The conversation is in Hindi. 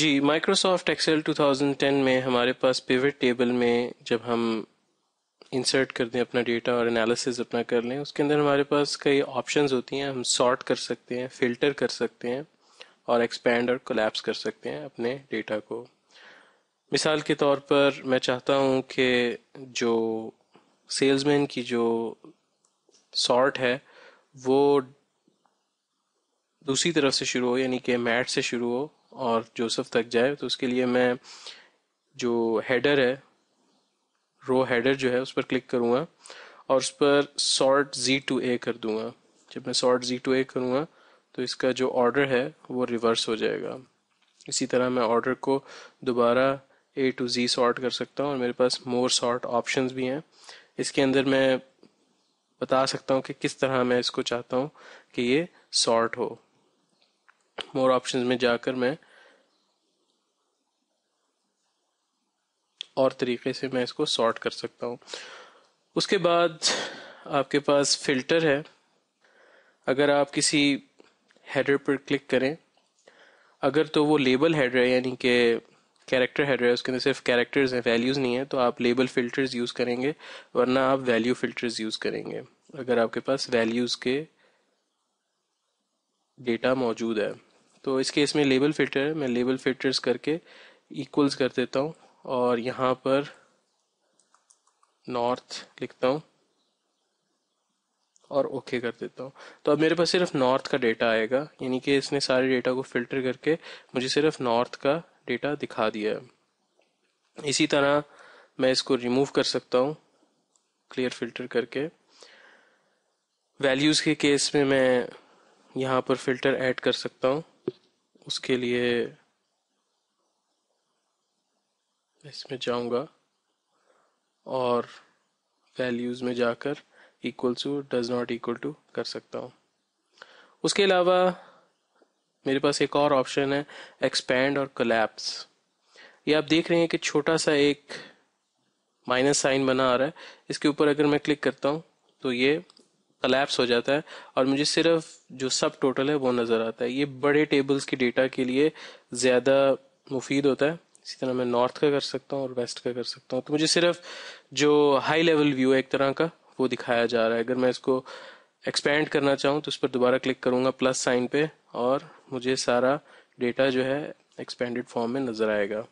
जी माइक्रोसॉफ्ट एक्सेल 2010 में हमारे पास पिवट टेबल में जब हम इंसर्ट कर दें अपना डेटा और एनालिसिस अपना कर लें उसके अंदर हमारे पास कई ऑप्शंस होती हैं हम सॉर्ट कर सकते हैं फिल्टर कर सकते हैं और एक्सपेंड और कोलैप्स कर सकते हैं अपने डेटा को मिसाल के तौर पर मैं चाहता हूं कि जो सेल्समैन की जो सॉर्ट है वो दूसरी तरफ से शुरू हो यानी कि मैट से शुरू हो और जोसेफ तक जाए तो उसके लिए मैं जो हेडर है रो हेडर जो है उस पर क्लिक करूँगा और उस पर सॉर्ट जी टू ए कर दूंगा जब मैं सॉर्ट जी टू ए करूँगा तो इसका जो ऑर्डर है वो रिवर्स हो जाएगा इसी तरह मैं ऑर्डर को दोबारा ए टू जी सॉर्ट कर सकता हूँ और मेरे पास मोर सॉर्ट ऑप्शन भी हैं इसके अंदर मैं बता सकता हूँ कि किस तरह मैं इसको चाहता हूँ कि ये सॉर्ट हो मोर ऑप्शंस में जाकर मैं और तरीके से मैं इसको सॉर्ट कर सकता हूँ उसके बाद आपके पास फिल्टर है अगर आप किसी हेडर पर क्लिक करें अगर तो वो लेबल हेडर है यानी कि कैरेक्टर हेडर है उसके अंदर सिर्फ कैरेक्टर्स हैं वैल्यूज़ नहीं है तो आप लेबल फिल्टर्स यूज़ करेंगे वरना आप वैल्यू फिल्टर्स यूज़ करेंगे अगर आपके पास वैल्यूज़ के डेटा मौजूद है तो इस केस में लेबल फिल्टर है मैं लेबल फिल्टर्स करके इक्वल्स कर देता हूँ और यहाँ पर नॉर्थ लिखता हूँ और ओके okay कर देता हूँ तो अब मेरे पास सिर्फ नॉर्थ का डेटा आएगा यानी कि इसने सारे डेटा को फिल्टर करके मुझे सिर्फ नॉर्थ का डेटा दिखा दिया है इसी तरह मैं इसको रिमूव कर सकता हूँ क्लियर फिल्टर करके वैल्यूज़ के केस में मैं यहाँ पर फिल्टर ऐड कर सकता हूँ उसके लिए इसमें जाऊंगा और वैल्यूज़ में जाकर equal to does not equal to कर सकता हूँ उसके अलावा मेरे पास एक और ऑप्शन है एक्सपैंड और कलेप्स ये आप देख रहे हैं कि छोटा सा एक माइनस साइन बना आ रहा है इसके ऊपर अगर मैं क्लिक करता हूँ तो ये कलेप्स हो जाता है और मुझे सिर्फ जो सब टोटल है वो नज़र आता है ये बड़े टेबल्स के डेटा के लिए ज़्यादा मुफीद होता है इसी तरह मैं नॉर्थ का कर सकता हूँ और वेस्ट का कर सकता हूँ तो मुझे सिर्फ जो हाई लेवल व्यू है एक तरह का वो दिखाया जा रहा है अगर मैं इसको एक्सपेंड करना चाहूँ तो उस पर दोबारा क्लिक करूँगा प्लस साइन पे और मुझे सारा डेटा जो है एक्सपेंडेड फॉर्म में नज़र आएगा